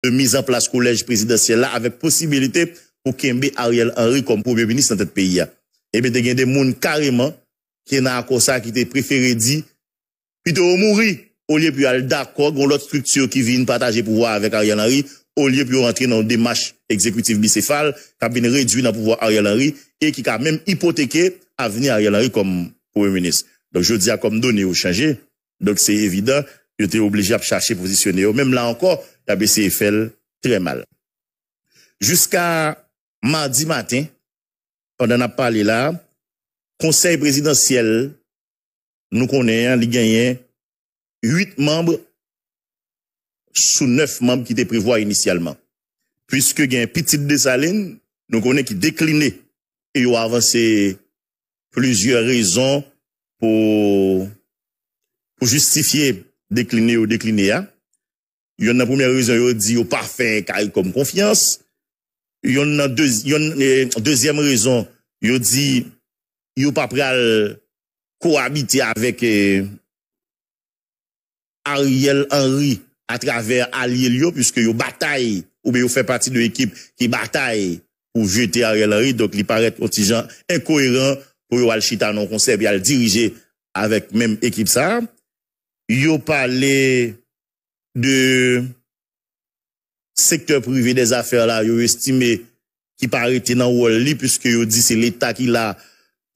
te mizan plas koulej presidensyen la, avek posibilite pou kenbe Ariel Henry kom poubyen eh menis nan tet peyi ya. Ebe te gen de moun kareman ki nan akosan ki te preferi di, pi te ou mouri, ou liye pou al da kog, ou lot strukture ki vin pataje pouwa avek Ariel Henry, ou liye pou yo rentre nan demache ekzekwitiv bisefal, ka bin redwi nan pouwa Ariel Henry, e ki ka menm ipoteke a veni Ariel Henry kom poubyen menis. Donk je diya kom do ne yo chanje, donk se evida, yo te obleje ap chache posisyone yo. Mem la ankor, la BCFL, tre mal. Juska mandi matin, kanda na pale la, konsey presidansyel, nou konen li genyen 8 membre sou 9 membre ki te privoye inisyalman. Piske gen petit desaline, nou konen ki dekline yo avanse plujye rezon pou justifye dekline ou dekline a. Yon nan premier rezon, yon di yon pa fin kari kom konfians. Yon nan deuxième rezon, yon e, di yon pa pral koabite avek e, Ariel Henry atraver Ariel yon, pwiske yon batay ou be yon fe pati de ekip ki batay ou vete Ariel Henry, dok li parek kontijan enkoheran pou yon al chita nan konsep yon dirije avek men ekip sa. Yon pa le... de sektèr privè des affèr la, yo estime ki parite nan wò li, pwiske yo di se l'Etat ki la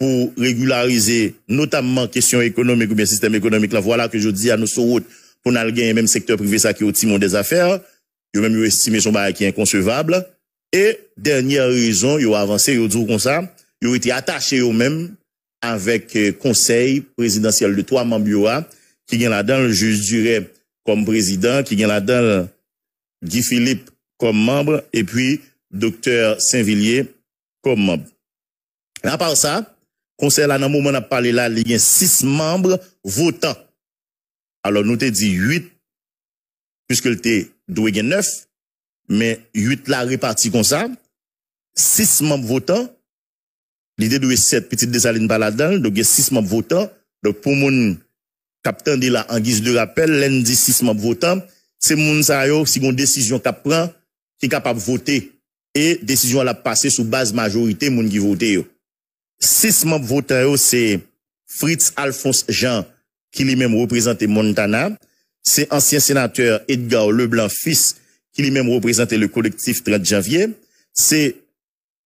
pou regularize notamman kesyon ekonomèk ou bien sistem ekonomèk la, wò la ke yo di a nou so wot pou nan al gen yon mèm sektèr privè sa ki yo timon des affèr, yo mèm yo estime son barè ki inconsevable, et dernyè rizon, yo avansè, yo djou kon sa, yo iti atache yo mèm avèk konsey euh, prezidansyèl de 3 mambi yo a, ki gen la den, yo juz juret kom prezident, ki gen la dal Guy Philippe kom mambre, epi doktèr Saint-Villiers kom mambre. La par sa, konser la nan mouman ap pale la, li gen 6 mambre votan. Alors nou te di 8, piskil te, dou e gen 9, men 8 la reparti konser, 6 mambre votan, li de dou e 7, pitit desaline pala dal, do gen 6 mambre votan, do pou moun kapten de la an giz de rappel, lèndi 6 map votan, se moun sa yo, si goun desisyon kap pran, ki kapap vote, e desisyon la pase sou base majorite moun ki vote yo. 6 map vote yo, se Fritz Alphonse Jean, ki li mèm reprezenté Montana, se ansyen senateur Edgar Leblanc Fis, ki li mèm reprezenté le kolektif Tret-Javier, se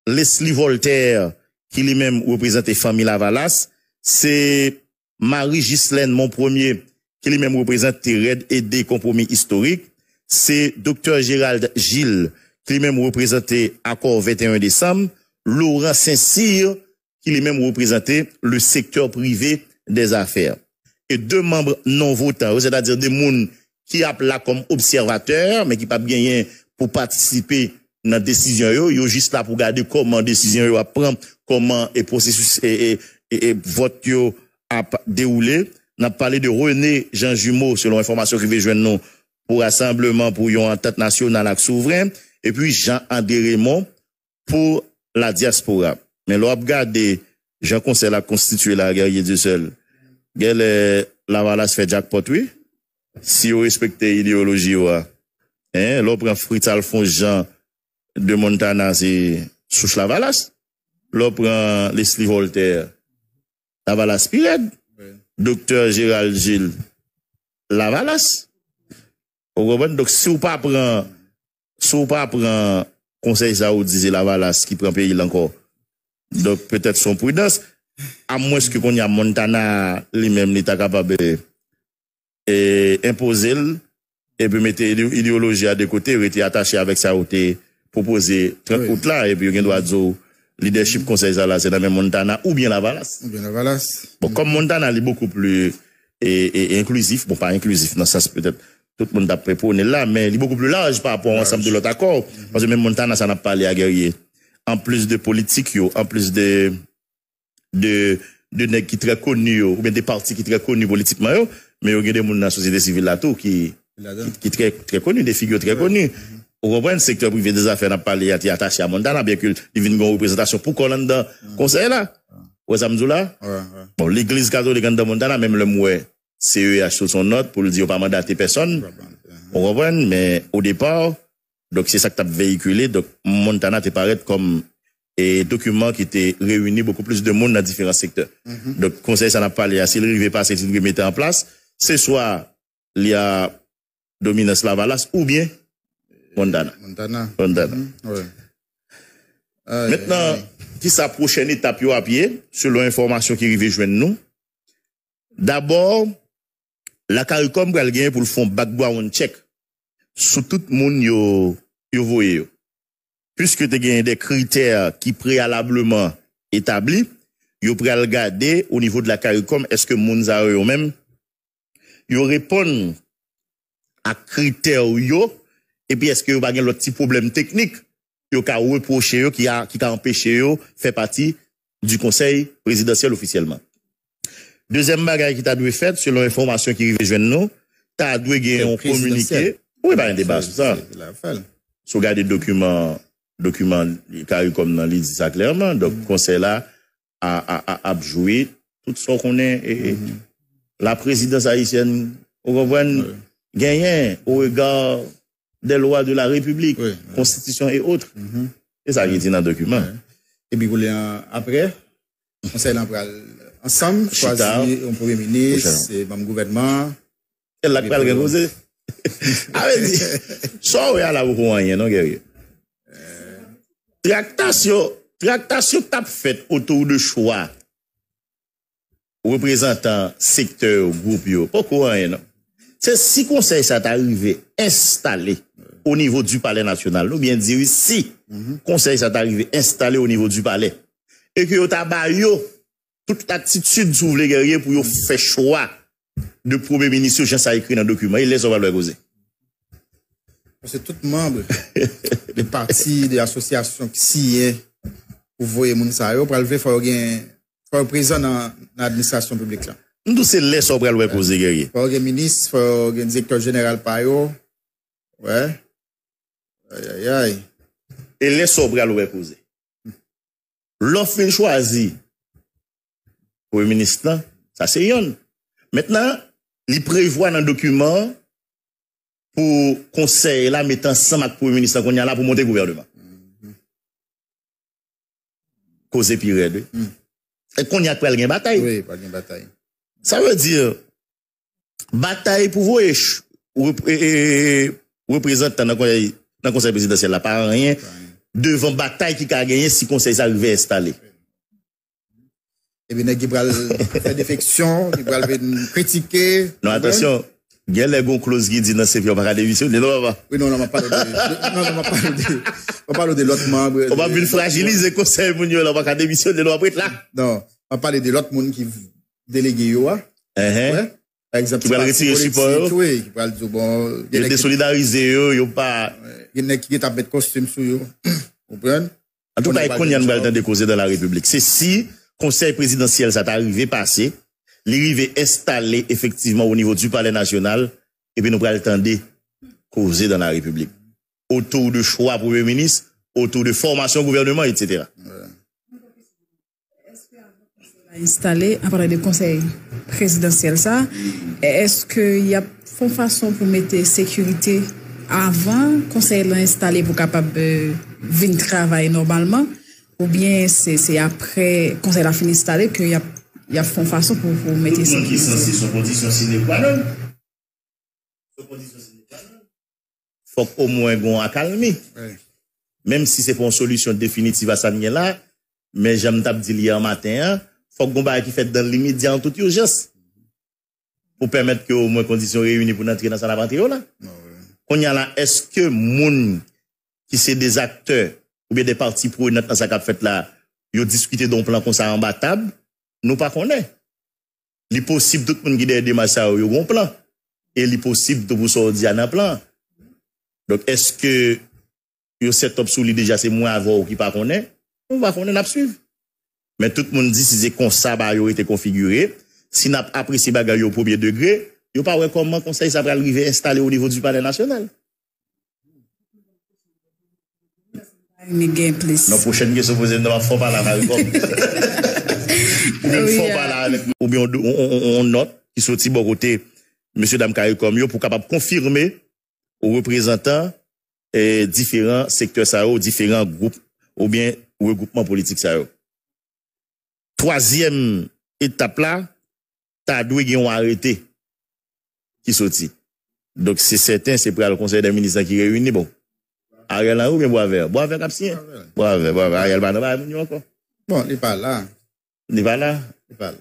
Leslie Voltaire, ki li mèm reprezenté Famila Valas, se... Marie Gislen, mon premier, ki li mèm reprezenté red et dé kompromi historik. Se Dr. Gérald Gilles, ki li mèm reprezenté akor 21 décembre. Laurent Saint-Cyr, ki li mèm reprezenté le sektör privé des affaires. E dè mèmbre non votant, ou se dè dè moun ki ap la kom observateur, men ki pa bè gènyen pou patisipe nan desisyon yo, yo jist la pou gade koman desisyon yo ap prèm, koman e prosesus e vot yo ap de oule, nan pale de Rene Jean Jumeau, selon informasyon ki vejwen nou, pou rassembleman pou yon antat nasyon nan lak souvren, epi Jean André Raymond pou la diaspora. Men lo ap gade, Jean conselle ak konstitue la garye di sel. Gel la valas fe jackpot we, si yo respekte ideoloji yo a. Lo pren Fritz Alfon Jean de Montanase souche la valas, lo pren Leslie Voltaire Lavalas Pired. Docteur Gérald Gilles Lavalas. Donc, si vous pas prend, si pas prend conseil disiez Lavalas qui prend pays encore. Donc, peut-être son prudence. À moins que qu'on y a Montana, lui-même, pas capable et imposer et puis mettre l'idéologie à de côté, êtes attaché avec sa proposé 30 août là, et puis il de dire Lideyship konsey sa la, se nan men Montana ou bien la Valas. Ou bien la Valas. Bon, kom Montana li beaucoup plu e inkluizif, bon pa inkluizif nan sa se petet, tout moun da prepone la, men li beaucoup plu laj pa apon ansam de lot akor, panse men Montana sa nan pale a gerye. An plus de politik yo, an plus de, de, de nek ki tre konu yo, ou ben de parti ki tre konu politik mayo, men yo gede moun nan sosye de sivilato ki tre konu, de figyo tre konu. Vous comprenez, secteur privé des affaires n'a pas parlé à attaché à Montana, bien qu'il vienne une représentation pour qu'on un mm. conseil là. Mm. Ouais, avez Bon, l'église catholique de Montana, même le mouet, CEH sur son note pour le dire pas mandaté personne. Mm-hmm. On reprend, mais au départ, donc c'est ça que as véhiculé, donc Montana te paraît comme et document qui était réuni beaucoup plus de monde dans différents secteurs. Mm-hmm. Donc, conseil, ça n'a pas l'air. S'il arrivé pas, c'est qu'il mettait en place. c'est soit il y a Dominus Lavalas ou bien Mondana. Mondana. Mondana. Mhm. Euh, Maintenant, euh, qui sa prochaine étape à pied, selon l'information qui arrive joindre nous, d'abord, la CARICOM va gagner pour le fond background check sous tout le monde yo, yo voye Puisque tu as des critères qui préalablement établis, yo pral regarder au niveau de la CARICOM, est-ce que moun eux même, yo répond à critères yo, epi eske yo bagen lot ti problem teknik yo ka ouwe pou che yo ki ka empèche yo fè pati du konsey presidensyel ofisyelman. Dezem bagay ki ta dwe fèt selon informasyon ki rive jwen nou, ta dwe genyon komunike ou e bagen debat sou sa. Sou gade dokumen ka yon kom nan li di sa klerman, dok konsey la a apjoui mm-hmm. tout son konen mm-hmm. la presidensyelman ou gavwen genyen ou e gavwen des lois de la République, constitution et autres. C'est mhm. Et ça, qui dit dans le document. Et puis, vous voulez, après, conseil l'emploi ensemble, choisir un premier ministre, c'est le gouvernement. C'est la pral reposé. Avec dit, soit ou la vous rien, non, guerrier. Tractation, tractation tape faite autour de choix représentant secteur groupe pas courant, non? C'est si conseil ça t'arrivé installé ou nivou du palè natyonal. Nou byen diri, si konsey sa tarive instale ou nivou du palè, e ki yo tabay yo, tout atitude sou vle geryen pou yo fè chwa de poube minisyon chen sa ekri nan dokumen, e lè sou valouè goze. Se tout membre de parti, de asosyasyon ki siye pou voye moun sa yo, pralve fò ou gen fò ou prizon nan administrasyon publik lan. Nou se lè sou valouè goze geryen? Fò ou gen minisyon, fò ou gen diktor jeneral payo, wè, Aïe, aïe, aïe. Et sobres à bras l'opposé. L'offre choisi pour le ministre, ça c'est yon. Maintenant, il prévoit un document pour conseil là, mettant ensemble avec le ministre là pour monter le gouvernement. Causez vous pire. Hmm. Et qu'on y a pas de bataille. Oui, pas de bataille. Ça veut dire, bataille pour vous, et, et, représentant dans conseil présidentiel, là, pas rien, devant bataille qui a gagné si conseil arrivé à installer. Et bien, il va faire défection, il va critiquer. Non, attention. Il y a les gros clauses qui disent dans ces pas démission, de pas. Oui, non, non, on parle de, non, on parle de, on parle de l'autre membre. On va venir fragiliser conseil, mon la on démission de on va être là. Non, on va parler de l'autre monde qui délégué, yo, hein. Uh-huh exemple, qui va retirer support. Oui, qui va dire bon. Il est désolidarisé, il n'y pas. Il y a qui t'a mis costume sur eux. Vous comprenez? En tout cas, il y a un temps de causer dans la République. C'est si le conseil présidentiel, ça arrivé passé, est installé effectivement au niveau du palais national, et puis nous prenons le temps de causer dans la République. Autour de choix premier ministre, autour de formation gouvernement, etc installé après le conseil présidentiel ça est-ce qu'il y a une façon pour mettre sécurité avant conseil installé pour capable de venir travailler normalement ou bien c'est après conseil a fini installé qu'il y a il y a une façon pour, vous mettre sécurité son faut au moins qu'on accalmie même si c'est pour une solution définitive à ça là mais j'aime tape dit hier matin hein, Fok Goumba a ki fèt dan l'imidyan tout yo jès. Pou pèmèt ki yo mwen kondisyon reyouni pou nantre nan sa la patrio la. Kon nyan la, eske moun ki se de akte ou be de parti pro yon nan sa kap fèt la, yo diskute don plan kon sa an ba tab, nou pa konè. Li posib tout moun gidè de masya yo yon plan. E li posib tout moun sou diyan nan plan. Donk eske yo setop sou li deja se mwen avò ou ki pa konè, nou pa konè nap suivi. Men tout moun di si ze konsa ba yo ete konfigure, si nap apresi bagay yo poubie degre, yo pa wè konman konsa yi sa pral rive installe ou nivou du panel nasyonal. Non pwoshen mwen se fwose nan fwa bala mal kom. Mwen fwa bala anekman. Ou bè yon not ki sou ti borote monsi dam kare kom yo pou kapap konfirme ou reprezentan e diferan sektor sa yo, diferan group ou bè ou e groupman politik sa yo. troisième étape là, t'as dû ont arrêté qui sorti. Donc c'est certain, c'est pour le conseil des ministres qui réunit bon. Ariel là où bien Boisvert? Boisvert capsien? Boisvert, Boisvert. Ariel encore. Bon, il n'est pas là. Il n'est pas là.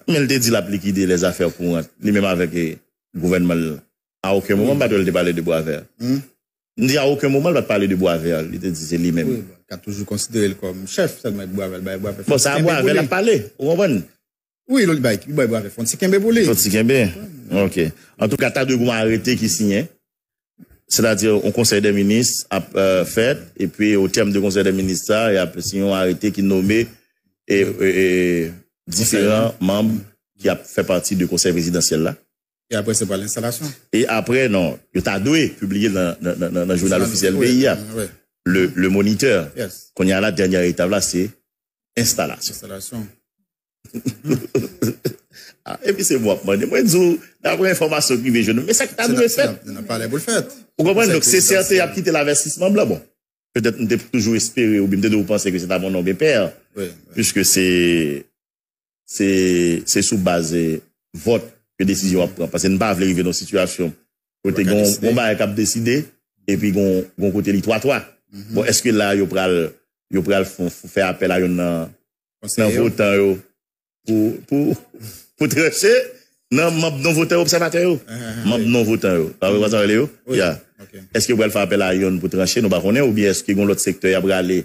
Mais il te dit liquider les affaires courantes, même avec le gouvernement. À aucun moment, il ne parler de vert. Il n'y a aucun moment, il va parler de Boisvert. Il te dit, lui-même. Oui, il a toujours considéré comme chef seulement Boisvert. Bah, bon, ça, Boisvert a parlé. Vous comprenez? Oui, l'autre bail, il va Boisvert. Fonsi Kembe Boulé. Fonsi Kembe. OK. En tout cas, t'as deux groupes arrêtés qui signaient. C'est-à-dire, au conseil des ministres a euh, fait, et puis au terme du conseil des ministres, il y a signé arrêté qui nommait et, et différents membres qui a fait partie du conseil présidentiel là. Et après, n'est pas l'installation. Et après, non, il y doué, publié dans, dans, dans, le journal officiel BIA. Le, le moniteur, qu'on y a la dernière étape là, c'est installation. Installation. ah, et puis c'est moi, moi, moi, je d'après information privée, je ne, mais ça que t'as doué fait. On n'a pas les le fait. Vous comprenez? Donc, c'est c'est il a quitté l'investissement, bon. Peut-être, on toujours espéré, ou bien peut-être, vous pensez que c'est un bon nom, père. Puisque c'est, c'est, c'est sous base euh, vote Ke desisyon ap pran. Pase n'bav le rive nou situasyon. Kote yon barak ap deside. E pi yon kote li toa toa. Mm-hmm. Bon eske la yon pral fè apel a yon nan votan yo. Pou trache nan mab nan votan observatay yo. Mab nan votan yo. Pari wazan le yo? Ya. Eske yon pral fè apel a yon pou trache nou ba konen. Ou bi eske yon lot sektor yon pral le...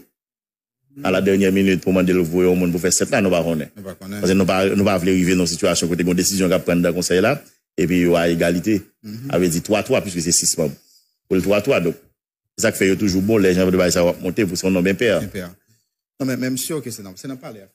à la dernière minute pour demander le au monde pour faire sept ans nous ne pas. Parce que nous ne pouvons pas arriver dans une situation où a une décision qu'à prendre dans le conseil là, et puis il y a égalité. Mm-hmm. Avec dit 3-3, puisque c'est 6 membres. Pour le 3-3, donc. C'est ça qui fait toujours bon, les gens veulent ça monter pour son nom bien père. Non, mais même sûr que c'est non, C'est affaires,